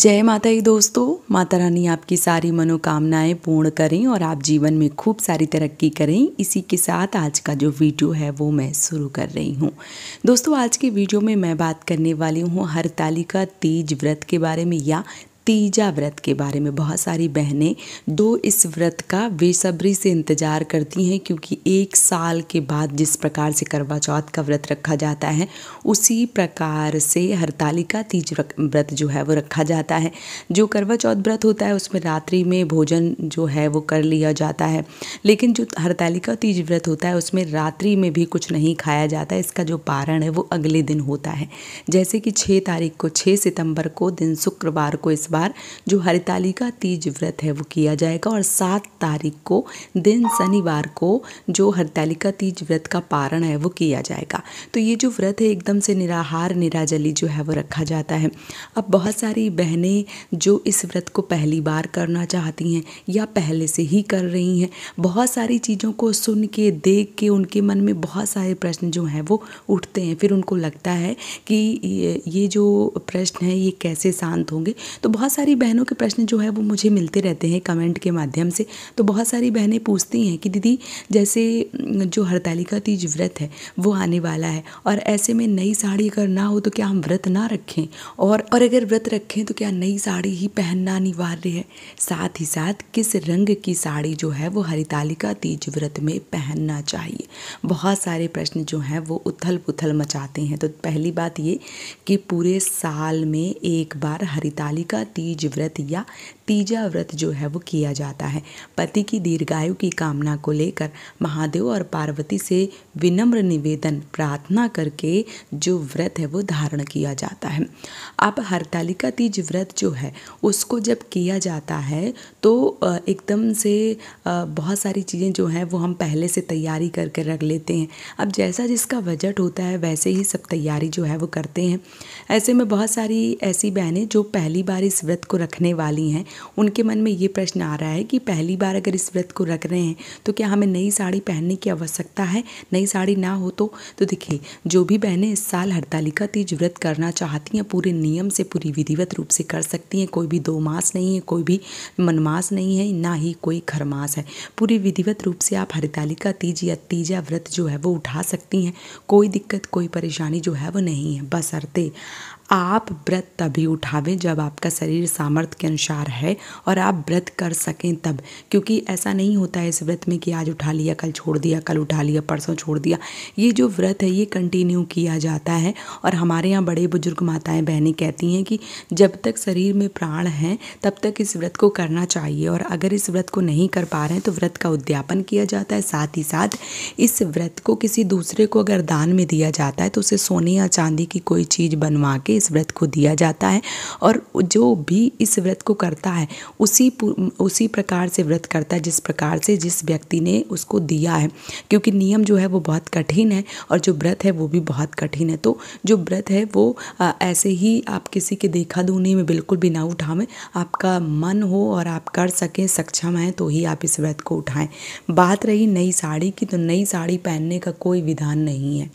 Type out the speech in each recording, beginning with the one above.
जय माता ही दोस्तों माता रानी आपकी सारी मनोकामनाएं पूर्ण करें और आप जीवन में खूब सारी तरक्की करें इसी के साथ आज का जो वीडियो है वो मैं शुरू कर रही हूँ दोस्तों आज के वीडियो में मैं बात करने वाली हूँ हरतालिका तीज व्रत के बारे में या तीजा व्रत के बारे में बहुत सारी बहनें दो इस व्रत का बेसब्री से इंतज़ार करती हैं क्योंकि एक साल के बाद जिस प्रकार से करवा चौथ का व्रत रखा जाता है उसी प्रकार से हरतालिका तीज व्रत जो है वो रखा जाता है जो करवा चौथ व्रत होता है उसमें रात्रि में भोजन जो है वो कर लिया जाता है लेकिन जो हरतालिका तीज व्रत होता है उसमें रात्रि में भी कुछ नहीं खाया जाता इसका जो पारण है वो अगले दिन होता है जैसे कि छः तारीख को छः सितंबर को दिन शुक्रवार को इस बार जो हरितालिका तीज व्रत है वो किया जाएगा और सात तारीख को दिन शनिवार को जो हरितालिका तीज व्रत का पारण है वो किया जाएगा तो ये जो व्रत है एकदम से निराहार निराजली जो है वो रखा जाता है अब बहुत सारी बहनें जो इस व्रत को पहली बार करना चाहती हैं या पहले से ही कर रही हैं बहुत सारी चीज़ों को सुन के देख के उनके मन में बहुत सारे प्रश्न जो हैं वो उठते हैं फिर उनको लगता है कि ये जो प्रश्न है ये कैसे शांत होंगे तो बहुत बहुत सारी बहनों के प्रश्न जो है वो मुझे मिलते रहते हैं कमेंट के माध्यम से तो बहुत सारी बहनें पूछती हैं कि दीदी जैसे जो हरतालिका तीज व्रत है वो आने वाला है और ऐसे में नई साड़ी अगर ना हो तो क्या हम व्रत ना रखें और और अगर व्रत रखें तो क्या नई साड़ी ही पहनना अनिवार्य है साथ ही साथ किस रंग की साड़ी जो है वो हरितालिका तीज व्रत में पहनना चाहिए बहुत सारे प्रश्न जो हैं वो उथल पुथल मचाते हैं तो पहली बात ये कि पूरे साल में एक बार हरितालिका तीज व्रत या तीजा व्रत जो है वो किया जाता है पति की दीर्घायु की कामना को लेकर महादेव और पार्वती से विनम्र निवेदन प्रार्थना करके जो व्रत है वो धारण किया जाता है अब हरतालिका तीज व्रत जो है उसको जब किया जाता है तो एकदम से बहुत सारी चीज़ें जो हैं वो हम पहले से तैयारी करके रख लेते हैं अब जैसा जिसका बजट होता है वैसे ही सब तैयारी जो है वो करते हैं ऐसे में बहुत सारी ऐसी बहनें जो पहली बार इस व्रत को रखने वाली हैं उनके मन में ये प्रश्न आ रहा है कि पहली बार अगर इस व्रत को रख रहे हैं तो क्या हमें नई साड़ी पहनने की आवश्यकता है नई साड़ी ना हो तो तो देखिए जो भी बहनें इस साल हड़तालिका तीज व्रत करना चाहती हैं पूरे नियम से पूरी विधिवत रूप से कर सकती हैं कोई भी दो मास नहीं है कोई भी मनमास नहीं है ना ही कोई खरमास है पूरी विधिवत रूप से आप हड़तालिका तीज या तीजा व्रत जो है वो उठा सकती हैं कोई दिक्कत कोई परेशानी जो है वो नहीं है बस अर्ते आप व्रत तभी उठावें जब आपका शरीर सामर्थ्य के अनुसार है और आप व्रत कर सकें तब क्योंकि ऐसा नहीं होता है इस व्रत में कि आज उठा लिया कल छोड़ दिया कल उठा लिया परसों छोड़ दिया ये जो व्रत है ये कंटिन्यू किया जाता है और हमारे यहाँ बड़े बुजुर्ग माताएं बहनें कहती हैं कि जब तक शरीर में प्राण हैं तब तक इस व्रत को करना चाहिए और अगर इस व्रत को नहीं कर पा रहे हैं तो व्रत का उद्यापन किया जाता है साथ ही साथ इस व्रत को किसी दूसरे को अगर दान में दिया जाता है तो उसे सोने या चांदी की कोई चीज़ बनवा के इस व्रत को दिया जाता है और जो भी इस व्रत को करता है उसी उसी प्रकार से व्रत करता है जिस प्रकार से जिस व्यक्ति ने उसको दिया है क्योंकि नियम जो है वो बहुत कठिन है और जो व्रत है वो भी बहुत कठिन है तो जो व्रत है वो ऐसे ही आप किसी के देखा दूनी में बिल्कुल भी ना उठावें आपका मन हो और आप कर सकें सक्षम हैं तो ही आप इस व्रत को उठाएं बात रही नई साड़ी की तो नई साड़ी पहनने का कोई विधान नहीं है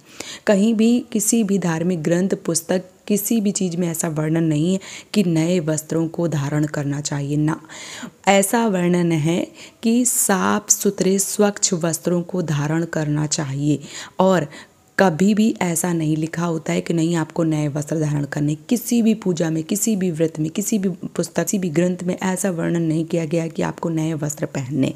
कहीं भी किसी भी धार्मिक ग्रंथ पुस्तक किसी भी चीज़ में ऐसा वर्णन नहीं है कि नए वस्त्रों को धारण करना चाहिए ना ऐसा वर्णन है कि साफ सुथरे स्वच्छ वस्त्रों को धारण करना चाहिए और कभी भी ऐसा नहीं लिखा होता है कि नहीं आपको नए वस्त्र धारण करने किसी भी पूजा में किसी भी व्रत में किसी भी पुस्तक किसी भी ग्रंथ में ऐसा वर्णन नहीं किया गया कि आपको नए वस्त्र पहनने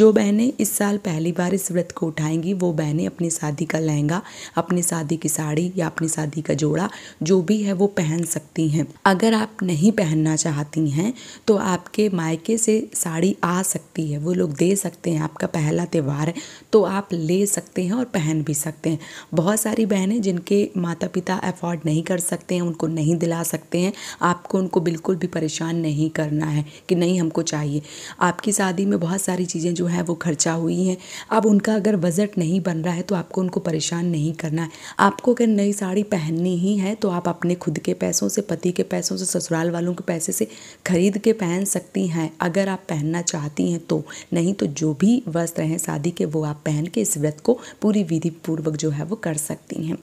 जो बहनें इस साल पहली बार इस व्रत को उठाएंगी वो बहनें अपनी शादी का लहंगा अपनी शादी की साड़ी या अपनी शादी का जोड़ा जो भी है वो पहन सकती हैं अगर आप नहीं पहनना चाहती हैं तो आपके मायके से साड़ी आ सकती है वो लोग दे सकते हैं आपका पहला त्यौहार है तो आप ले सकते हैं और पहन भी सकते हैं बहुत सारी बहनें जिनके माता पिता अफोर्ड नहीं कर सकते हैं उनको नहीं दिला सकते हैं आपको उनको बिल्कुल भी परेशान नहीं करना है कि नहीं हमको चाहिए आपकी शादी में बहुत सारी चीज़ें जो हैं वो खर्चा हुई हैं अब उनका अगर बजट नहीं बन रहा है तो आपको उनको परेशान नहीं करना है आपको अगर नई साड़ी पहननी ही है तो आप अपने खुद के पैसों से पति के पैसों से ससुराल वालों के पैसे से खरीद के पहन सकती हैं अगर आप पहनना चाहती हैं तो नहीं तो जो भी वस्त्र हैं शादी के वो आप पहन के इस व्रत को पूरी विधि पूर्वक जो है वो कर सकती हैं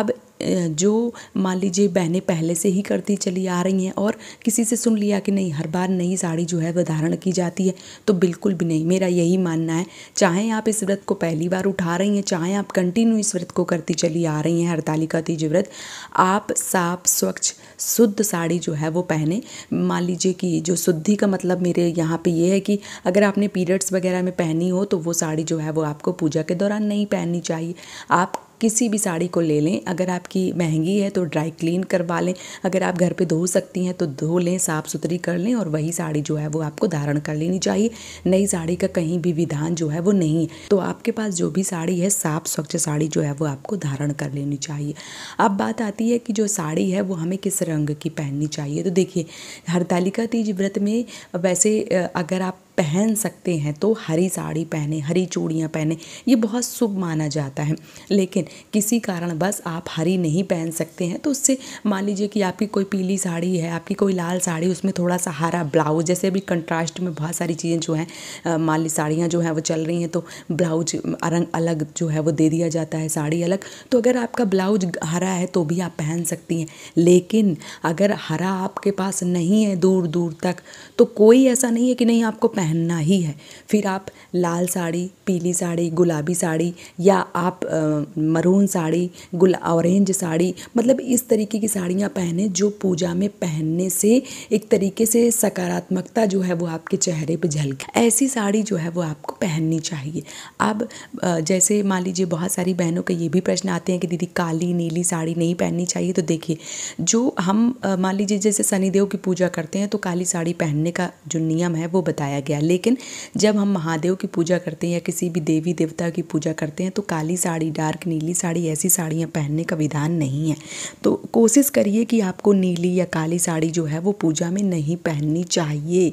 अब जो मान लीजिए बहनें पहले से ही करती चली आ रही हैं और किसी से सुन लिया कि नहीं हर बार नई साड़ी जो है वह धारण की जाती है तो बिल्कुल भी नहीं मेरा यही मानना है चाहे आप इस व्रत को पहली बार उठा रही हैं चाहे आप कंटिन्यू इस व्रत को करती चली आ रही हैं हड़तालिका तीज व्रत आप साफ स्वच्छ शुद्ध साड़ी जो है वो पहने मान लीजिए कि जो शुद्धि का मतलब मेरे यहाँ पर ये है कि अगर आपने पीरियड्स वगैरह में पहनी हो तो वो साड़ी जो है वो आपको पूजा के दौरान नहीं पहननी चाहिए आप किसी भी साड़ी को ले लें अगर आपकी महंगी है तो ड्राई क्लीन करवा लें अगर आप घर पे धो सकती हैं तो धो लें साफ़ सुथरी कर लें और वही साड़ी जो है वो आपको धारण कर लेनी चाहिए नई साड़ी का कहीं भी विधान जो है वो नहीं तो आपके पास जो भी साड़ी है साफ स्वच्छ साड़ी जो है वो आपको धारण कर लेनी चाहिए अब बात आती है कि जो साड़ी है वो हमें किस रंग की पहननी चाहिए तो देखिए हरतालिका तीज व्रत में वैसे अगर आप पहन सकते हैं तो हरी साड़ी पहने हरी चूड़ियाँ पहने ये बहुत शुभ माना जाता है लेकिन किसी कारणवश आप हरी नहीं पहन सकते हैं तो उससे मान लीजिए कि आपकी कोई पीली साड़ी है आपकी कोई लाल साड़ी उसमें थोड़ा सा हरा ब्लाउज जैसे अभी कंट्रास्ट में बहुत सारी चीज़ें जो हैं मान ली साड़ियाँ जो हैं वो चल रही हैं तो ब्लाउज रंग अलग जो है वो दे दिया जाता है साड़ी अलग तो अगर आपका ब्लाउज हरा है तो भी आप पहन सकती हैं लेकिन अगर हरा आपके पास नहीं है दूर दूर तक तो कोई ऐसा नहीं है कि नहीं आपको पहनना ही है फिर आप लाल साड़ी पीली साड़ी गुलाबी साड़ी या आप मरून साड़ी गुल ऑरेंज साड़ी मतलब इस तरीके की साड़ियाँ पहने जो पूजा में पहनने से एक तरीके से सकारात्मकता जो है वो आपके चेहरे पर झलके ऐसी साड़ी जो है वो आपको पहननी चाहिए अब जैसे मान लीजिए बहुत सारी बहनों का ये भी प्रश्न आते हैं कि दीदी काली नीली साड़ी नहीं पहननी चाहिए तो देखिए जो हम मान लीजिए जैसे शनिदेव की पूजा करते हैं तो काली साड़ी पहनने का जो नियम है वो बताया गया गया लेकिन जब हम महादेव की पूजा करते हैं या किसी भी देवी देवता की पूजा करते हैं तो काली साड़ी डार्क नीली साड़ी ऐसी साड़ियाँ पहनने का विधान नहीं है तो कोशिश करिए कि आपको नीली या काली साड़ी जो है वो पूजा में नहीं पहननी चाहिए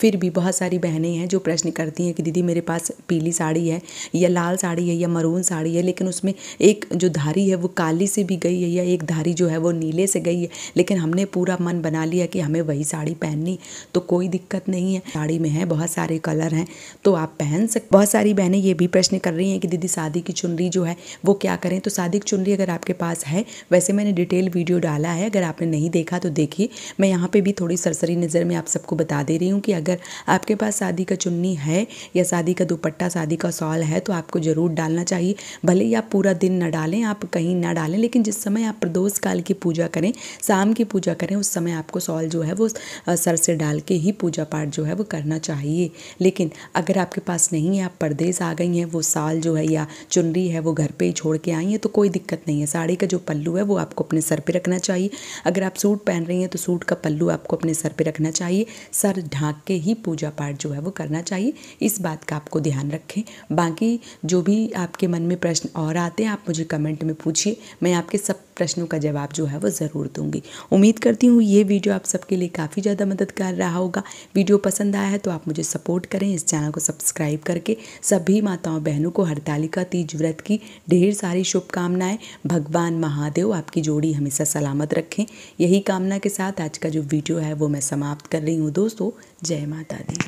फिर भी बहुत सारी बहनें हैं जो प्रश्न करती हैं कि दीदी मेरे पास पीली साड़ी है या लाल साड़ी है या मरून साड़ी है लेकिन उसमें एक जो धारी है वो काली से भी गई है या एक धारी जो है वो नीले से गई है लेकिन हमने पूरा मन बना लिया कि हमें वही साड़ी पहननी तो कोई दिक्कत नहीं है साड़ी में है बहुत बहुत सारे कलर हैं तो आप पहन सकते बहुत सारी बहनें ये भी प्रश्न कर रही हैं कि दीदी शादी की चुनरी जो है वो क्या करें तो शादी की चुनरी अगर आपके पास है वैसे मैंने डिटेल वीडियो डाला है अगर आपने नहीं देखा तो देखिए मैं यहाँ पर भी थोड़ी सरसरी नज़र में आप सबको बता दे रही हूँ कि अगर आपके पास शादी का चुन्नी है या शादी का दुपट्टा शादी का सॉल है तो आपको ज़रूर डालना चाहिए भले ही आप पूरा दिन न डालें आप कहीं ना डालें लेकिन जिस समय आप प्रदोष काल की पूजा करें शाम की पूजा करें उस समय आपको सॉल जो है वो सर से डाल के ही पूजा पाठ जो है वो करना चाहिए चाहिए लेकिन अगर आपके पास नहीं है आप परदेस आ गई हैं वो साल जो है या चुनरी है वो घर पे ही छोड़ के आई हैं तो कोई दिक्कत नहीं है साड़ी का जो पल्लू है वो आपको अपने सर पे रखना चाहिए अगर आप सूट पहन रही हैं तो सूट का पल्लू आपको अपने सर पे रखना चाहिए सर ढाँक के ही पूजा पाठ जो है वो करना चाहिए इस बात का आपको ध्यान रखें बाकी जो भी आपके मन में प्रश्न और आते हैं आप मुझे कमेंट में पूछिए मैं आपके सब प्रश्नों का जवाब जो है वो ज़रूर दूंगी उम्मीद करती हूँ ये वीडियो आप सबके लिए काफ़ी ज़्यादा मददगार रहा होगा वीडियो पसंद आया है तो आप मुझे सपोर्ट करें इस चैनल को सब्सक्राइब करके सभी माताओं बहनों को हड़तालिका तीज व्रत की ढेर सारी शुभकामनाएँ भगवान महादेव आपकी जोड़ी हमेशा सलामत रखें यही कामना के साथ आज का जो वीडियो है वो मैं समाप्त कर रही हूँ दोस्तों जय माता दी